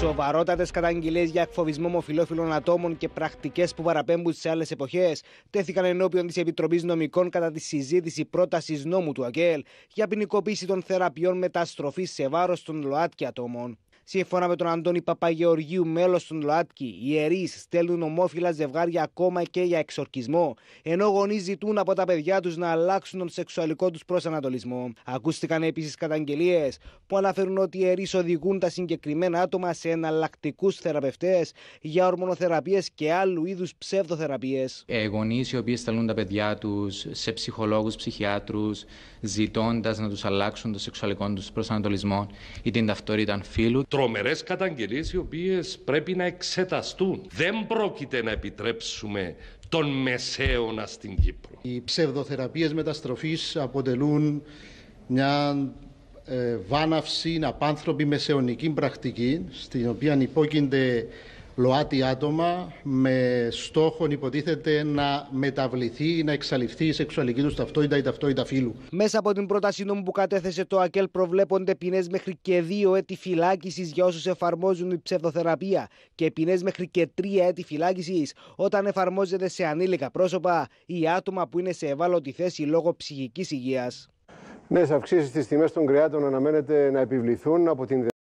Σοβαρότατες καταγγελίες για εκφοβισμό ομοφυλόφιλων ατόμων και πρακτικές που παραπέμπουν σε άλλες εποχές τέθηκαν ενώπιον της Επιτροπής Νομικών κατά τη συζήτηση πρότασης νόμου του ΑΚΕΛ για ποινικοποίηση των θεραπείων μεταστροφής σε βάρος των ΛΟΑΤΚΙ ατόμων. Σύμφωνα με τον Αντώνη Παπαγεωργίου, μέλος των ΛΟΑΤΚΙ, οι ιερεί στέλνουν ομόφυλα ζευγάρια ακόμα και για εξορκισμό, ενώ γονείς ζητούν από τα παιδιά τους να αλλάξουν τον σεξουαλικό τους προσανατολισμό. Ακούστηκαν επίσης καταγγελίες που αναφέρουν ότι οι ιερεί οδηγούν τα συγκεκριμένα άτομα σε εναλλακτικούς θεραπευτές για ορμονοθεραπείες και άλλου είδους ψευδοθεραπείες. Ε, γονείς οι οποίοι στέλνουν τα παιδιά τους σε ψυχολόγους, ψυχιάτρους, ζητώντας να τους αλλάξουν το σεξουαλικό τους προσανατολισμό ή την ταυτότητα φίλου τρομερές καταγγελίες οι οποίες πρέπει να εξεταστούν. Δεν πρόκειται να επιτρέψουμε τον μεσαίωνα στην Κύπρο. Οι ψευδοθεραπείες μεταστροφής αποτελούν μια ε, βάναυση, απάνθρωπη μεσαιωνική πρακτική στην οποία υπόκεινται ΛΟΑΤΙ άτομα με στόχο υποτίθεται να μεταβληθεί ή να εξαλειφθεί η σεξουαλική τους ταυτότητα ή ταυτότητα φύλου. Μέσα από την πρόταση νόμου που κατέθεσε το ΑΚΕΛ προβλέπονται ποινές μέχρι και δύο έτη φυλάκισης για όσους εφαρμόζουν η ψευδοθεραπεία και ποινές μέχρι και τρία έτη φυλάκισης όταν εφαρμόζεται σε ανήλικα πρόσωπα ή άτομα που είναι σε ευάλωτη θέση λόγω ψυχικής υγείας. Νέες αυξήσεις στις τιμές των κρεάτων αναμένεται να επιβληθούν από την